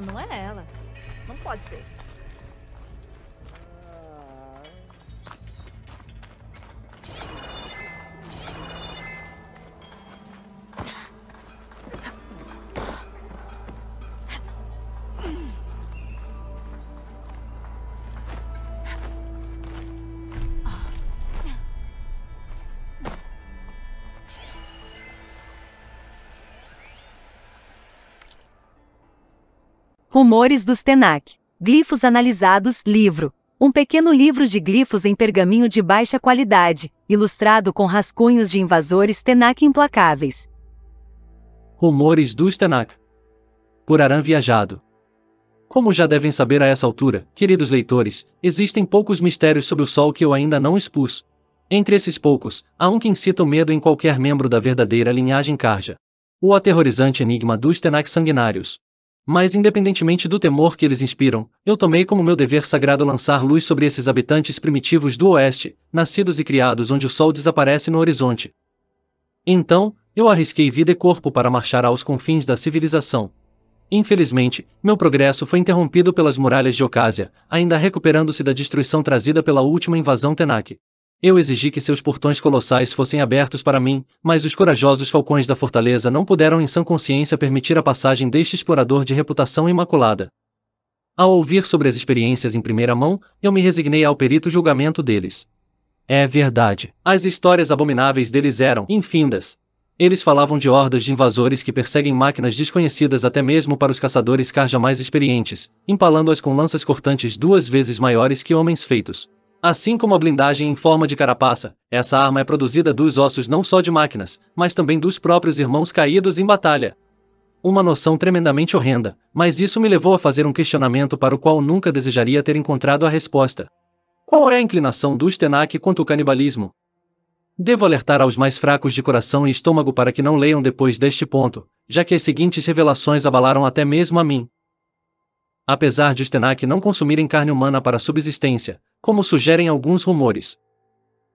Não, não é ela. Não pode ser. Rumores dos Tenak. Glifos analisados, livro. Um pequeno livro de glifos em pergaminho de baixa qualidade, ilustrado com rascunhos de invasores Tenak implacáveis. Rumores dos Tenak. Por Aran Viajado. Como já devem saber a essa altura, queridos leitores, existem poucos mistérios sobre o Sol que eu ainda não expus. Entre esses poucos, há um que incita o medo em qualquer membro da verdadeira linhagem Karja. O aterrorizante enigma dos Tenak sanguinários. Mas independentemente do temor que eles inspiram, eu tomei como meu dever sagrado lançar luz sobre esses habitantes primitivos do Oeste, nascidos e criados onde o sol desaparece no horizonte. Então, eu arrisquei vida e corpo para marchar aos confins da civilização. Infelizmente, meu progresso foi interrompido pelas muralhas de Ocásia, ainda recuperando-se da destruição trazida pela última invasão Tenak. Eu exigi que seus portões colossais fossem abertos para mim, mas os corajosos falcões da fortaleza não puderam em sã consciência permitir a passagem deste explorador de reputação imaculada. Ao ouvir sobre as experiências em primeira mão, eu me resignei ao perito julgamento deles. É verdade. As histórias abomináveis deles eram infindas. Eles falavam de hordas de invasores que perseguem máquinas desconhecidas até mesmo para os caçadores car mais experientes, empalando-as com lanças cortantes duas vezes maiores que homens feitos. Assim como a blindagem em forma de carapaça, essa arma é produzida dos ossos não só de máquinas, mas também dos próprios irmãos caídos em batalha. Uma noção tremendamente horrenda, mas isso me levou a fazer um questionamento para o qual nunca desejaria ter encontrado a resposta. Qual é a inclinação do Stenak quanto ao canibalismo? Devo alertar aos mais fracos de coração e estômago para que não leiam depois deste ponto, já que as seguintes revelações abalaram até mesmo a mim apesar de os Tenak não consumirem carne humana para subsistência, como sugerem alguns rumores.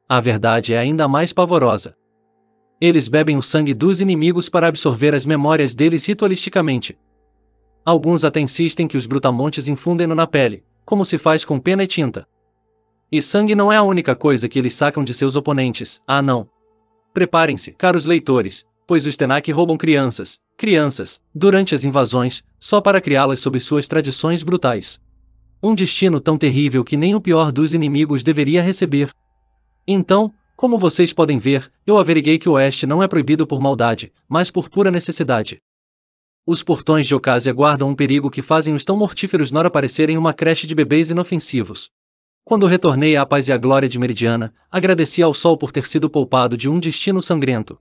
A verdade é ainda mais pavorosa. Eles bebem o sangue dos inimigos para absorver as memórias deles ritualisticamente. Alguns até insistem que os brutamontes infundem-no na pele, como se faz com pena e tinta. E sangue não é a única coisa que eles sacam de seus oponentes, ah não. Preparem-se, caros leitores, pois os Tenak roubam crianças, crianças, durante as invasões, só para criá-las sob suas tradições brutais. Um destino tão terrível que nem o pior dos inimigos deveria receber. Então, como vocês podem ver, eu averiguei que o Oeste não é proibido por maldade, mas por pura necessidade. Os portões de Ocásia guardam um perigo que fazem os tão mortíferos Nora parecerem uma creche de bebês inofensivos. Quando retornei à paz e à glória de Meridiana, agradeci ao sol por ter sido poupado de um destino sangrento.